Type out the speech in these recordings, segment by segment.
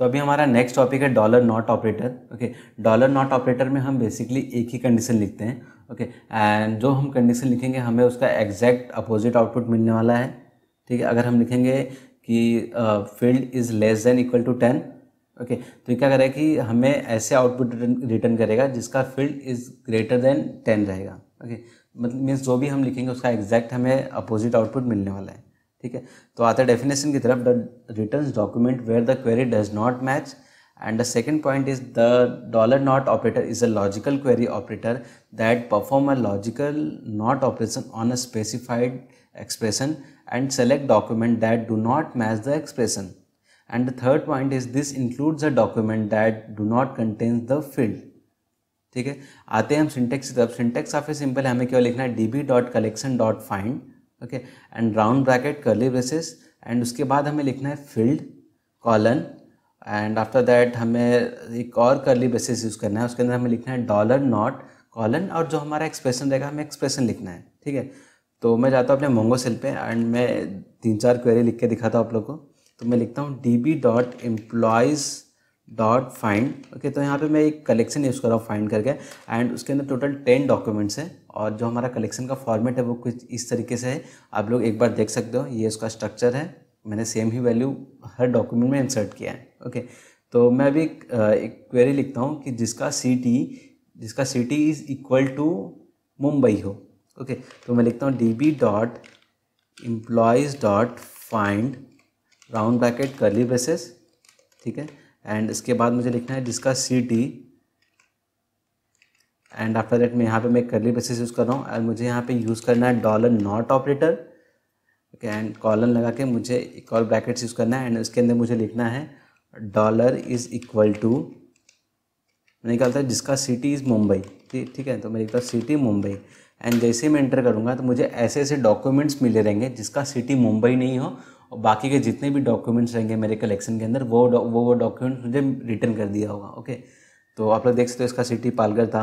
तो अभी हमारा नेक्स्ट टॉपिक है dollar not operator okay dollar not operator में हम बेसिकली एक ही कंडीशन लिखते हैं ओके okay, एंड जो हम कंडीशन लिखेंगे हमें उसका एग्जैक्ट अपोजिट आउटपुट मिलने वाला है ठीक है अगर हम लिखेंगे कि field is less than equal to ten okay तो क्या करेगा कि हमें ऐसे आउटपुट रिटर्न करेगा जिसका field is greater than ten रहेगा ओके okay, मतलब मीन्स जो भी हम लिखेंगे उसका एग्जैक्ट हमें अपोजिट आउटपुट मिलने वाला है ठीक है तो आता है डेफिनेशन की तरफ the return document where the query does not match and the second point is the dollar not operator is a logical query operator that perform a logical not operation on a specified expression and select document that do not match the expression and the third point is this includes a document that do not contains the field ठीक है आते हैं हम syntax की तरफ syntax काफ़ी simple है हमें केवल लिखना है D B dot collection dot find okay and round bracket curly braces and उसके बाद हमें लिखना है field colon and after that हमें एक और कर्ली ब्रेसेस यूज़ करना है उसके अंदर हमें लिखना है डॉलर नॉट कॉलन और जो हमारा एक्सप्रेशन रहेगा हमें एक्सप्रेशन लिखना है ठीक है तो मैं जाता हूँ अपने मोंगो सेल पे एंड मैं तीन चार क्वेरी लिख के दिखाता हूँ आप लोग को तो मैं लिखता हूँ D B dot employees dot find okay तो यहाँ पे मैं एक कलेक्शन यूज़ कर रहा हूँ फाइंड करके एंड उसके अंदर टोटल टेन डॉक्यूमेंट्स हैं और जो हमारा कलेक्शन का फॉर्मेट है वो कुछ इस तरीके से है आप लोग एक बार देख सकते हो ये उसका स्ट्रक्चर है मैंने सेम ही वैल्यू हर डॉक्यूमेंट में इंसर्ट किया है ओके तो मैं अभी एक, एक क्वेरी लिखता हूँ कि जिसका सी जिसका city is equal to Mumbai हो ओके तो मैं लिखता हूँ D B dot employees dot find round bracket curly braces ठीक है एंड इसके बाद मुझे लिखना है जिसका city and after that मैं यहाँ पे मैं करली बेसिस यूज़ कर रहा हूँ एंड मुझे यहाँ पे यूज़ करना है dollar not operator okay and colon लगा के मुझे एक और ब्रैकेट्स यूज़ करना है एंड उसके अंदर मुझे लिखना है डॉलर इज़ इक्वल टू मैंने क्या है जिसका सिटी इज़ मुंबई ठीक ठीक है तो मैं लिखता हूँ सिटी मुंबई एंड जैसे मैं एंटर करूँगा तो मुझे ऐसे ऐसे डॉक्यूमेंट्स मिले रहेंगे जिसका सिटी मुंबई नहीं हो और बाकी के जितने भी डॉक्यूमेंट्स रहेंगे मेरे कलेक्शन के अंदर वो वो वो डॉक्यूमेंट्स मुझे रिटर्न कर दिया होगा ओके तो आप लोग देख सकते हो इसका सिटी पालघर था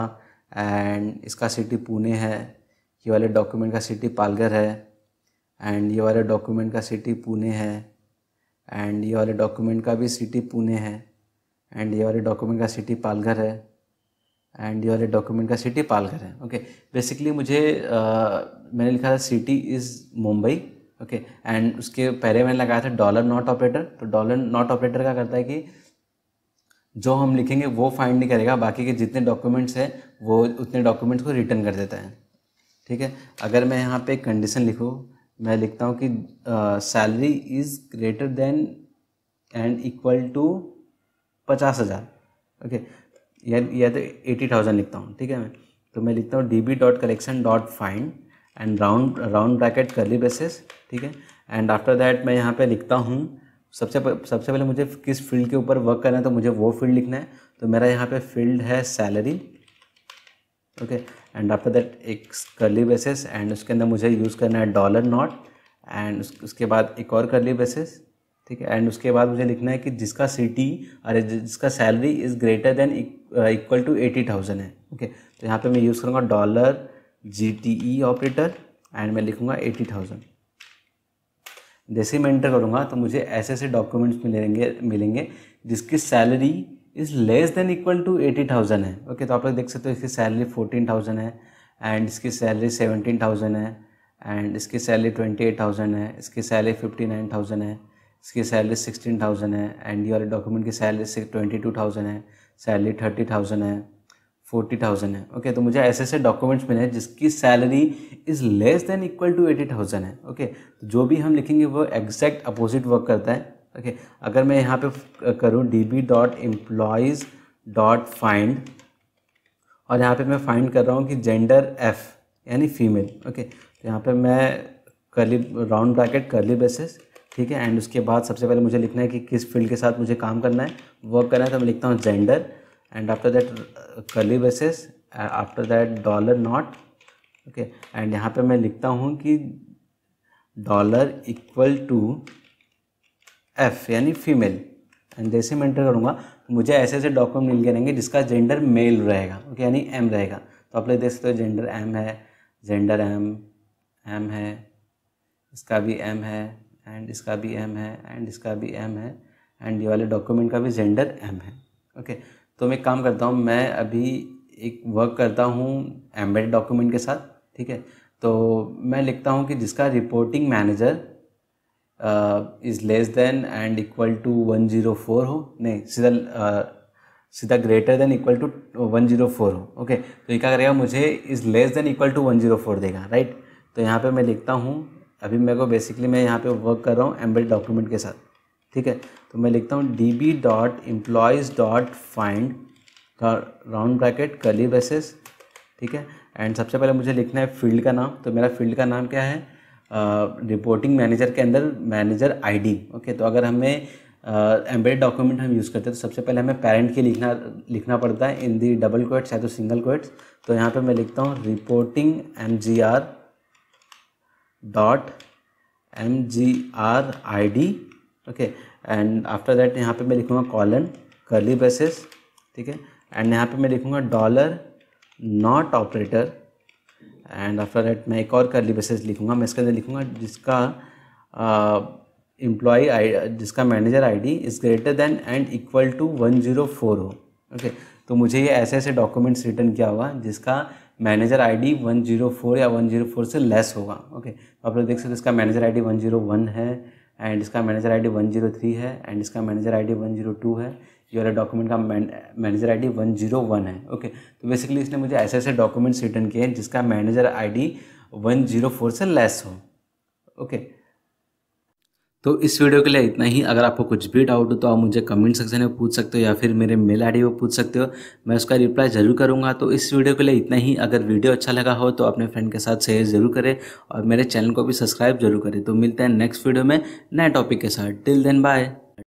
एंड इसका सिटी पुणे है ये वाले डॉक्यूमेंट का सिटी पालघर है एंड ये वाले डॉक्यूमेंट का सिटी पुणे है एंड ये वाले डॉक्यूमेंट का भी सिटी पुणे है एंड ये वाले डॉक्यूमेंट का सिटी पालघर है एंड ये वाले डॉक्यूमेंट का सिटी पालघर है ओके बेसिकली मुझे मैंने लिखा था city is Mumbai okay okay, and उसके पहले मैंने लगाया था डॉलर नॉट ऑपरेटर तो डॉलर नॉट ऑपरेटर का करता है कि जो हम लिखेंगे वो फाइंड नहीं करेगा बाकी के जितने डॉक्यूमेंट्स हैं वो उतने डॉक्यूमेंट्स को रिटर्न कर देता है ठीक है अगर मैं यहाँ पे कंडीशन लिखूँ मैं लिखता हूँ कि salary is greater than and equal to पचास हज़ार ओके या या तो एटी थाउजेंड लिखता हूँ ठीक है मैं तो मैं लिखता हूँ D B dot collection dot find and round round bracket curly braces ठीक है एंड आफ्टर दैट मैं यहाँ पे लिखता हूँ सबसे सबसे पहले मुझे किस फील्ड के ऊपर वर्क करना है तो मुझे वो फील्ड लिखना है तो मेरा यहाँ पे फील्ड है salary okay and after that एक करली बेसिस एंड उसके अंदर मुझे यूज़ करना है डॉलर नॉट एंड उसके बाद एक और करली बेसिस ठीक है एंड उसके बाद मुझे लिखना है कि जिसका सिटी अरे जिसका salary is greater than equal to eighty thousand है ओके okay, तो यहाँ पे मैं यूज़ करूँगा dollar G T E operator and मैं लिखूँगा एटी थाउजेंड जैसे मैं इंटर करूँगा तो मुझे ऐसे ऐसे डॉक्यूमेंट्स मिलेंगे मिलेंगे जिसकी salary is less than equal to eighty thousand है ओके तो आप लोग देख सकते हो इसकी सैलरी फोर्टीन थाउजेंड है एंड इसकी सैलरी सेवनटीन थाउजेंड है एंड इसकी सैलरी ट्वेंटी एट थाउजेंड है इसकी सैलरी फिफ्टी नाइन थाउजेंड है इसकी सैलरी सिक्सटीन थाउजेंड है एंड ये वाले डॉक्यूमेंट की सैलरी ट्वेंटी टू थाउजेंड है सैलरी थर्टी थाउजेंड है फोर्टी थाउजेंड है ओके तो मुझे ऐसे ऐसे डॉक्यूमेंट्स मिले हैं जिसकी salary is less than equal to eighty thousand है ओके तो जो भी हम लिखेंगे वो एग्जैक्ट अपोजिट वर्क करता है ओके अगर मैं यहाँ पे करूँ D B dot employees dot find और यहाँ पे मैं फाइंड कर रहा हूँ कि जेंडर एफ यानी फीमेल ओके तो यहाँ पे मैं करली राउंड ब्रैकेट करली बेसिस ठीक है एंड उसके बाद सबसे पहले मुझे लिखना है कि किस फील्ड के साथ मुझे काम करना है वर्क करना है तो मैं लिखता हूँ gender and after that uh, curly braces after that dollar not okay and यहाँ पे मैं लिखता हूँ कि डॉलर इक्वल टू एफ यानी फीमेल एंड जैसे मैं एंटर करूँगा तो मुझे ऐसे ऐसे डॉक्यूमेंट मिल रहेंगे जिसका जेंडर मेल रहेगा ओके यानी एम रहेगा तो आप लोग देख सकते हो जेंडर एम है जेंडर एम एम है इसका भी एम है एंड इसका भी एम है एंड इसका भी एम है एंड ये वाले डॉक्यूमेंट का भी जेंडर एम है ओके तो मैं काम करता हूँ मैं अभी एक वर्क करता हूँ एम्बेड डॉक्यूमेंट के साथ ठीक है तो मैं लिखता हूँ कि जिसका reporting manager is less than and equal to one zero four हो नहीं सीधा सीधा greater than equal to one zero four हो ओके तो ये क्या करेगा मुझे is less than equal to one zero four देगा राइट तो यहाँ पे मैं लिखता हूँ अभी मेरे को बेसिकली मैं यहाँ पे वर्क कर रहा हूँ एम्बेड डॉक्यूमेंट के साथ ठीक है तो मैं लिखता हूँ D B dot employees dot find round bracket curly basis ठीक है एंड सबसे पहले मुझे लिखना है फील्ड का नाम तो मेरा फील्ड का नाम क्या है रिपोर्टिंग uh, मैनेजर के अंदर मैनेजर आईडी ओके तो अगर हमें एम्बेड uh, डॉक्यूमेंट हम यूज़ करते हैं तो सबसे पहले हमें पेरेंट के लिखना लिखना पड़ता है इन दी डबल क्वेट्स या तो सिंगल क्वेट्स तो यहाँ पे मैं लिखता हूँ reporting M G R dot M G R I D okay and after that यहाँ पे मैं लिखूँगा कॉलन कर्ली बेसिस ठीक है एंड यहाँ पे मैं लिखूँगा dollar not operator and after that मैं एक और करली बेसिस लिखूँगा मैं इसके अंदर लिखूँगा जिसका एम्प्लॉय uh, आई जिसका manager ID is greater than and equal to one zero four हो ओके तो मुझे ये ऐसे ऐसे डॉक्यूमेंट्स रिटर्न किया हुआ जिसका मैनेजर आईडी 104 या 104 से लेस होगा ओके okay. तो आप लोग देख सकते हो इसका मैनेजर आईडी 101 है एंड इसका मैनेजर आईडी थ्री है एंड इसका मैनेजर आईडी टू है ये वाला डॉक्यूमेंट का मैनेजर आईडी वन है ओके तो बेसिकली इसने मुझे ऐसे ऐसे डॉक्यूमेंट्स रिटर्न किए हैं जिसका मैनेजर आईडी फोर से लेस हो ओके तो इस वीडियो के लिए इतना ही अगर आपको कुछ भी डाउट हो तो आप मुझे कमेंट सेक्शन में पूछ सकते हो या फिर मेरे मेल आईडी पर पूछ सकते हो मैं उसका रिप्लाई ज़रूर करूँगा तो इस वीडियो के लिए इतना ही अगर वीडियो अच्छा लगा हो तो अपने फ्रेंड के साथ शेयर ज़रूर करें और मेरे चैनल को भी सब्सक्राइब जरूर करें तो मिलते हैं नेक्स्ट वीडियो में नए टॉपिक के साथ टिल देन बाय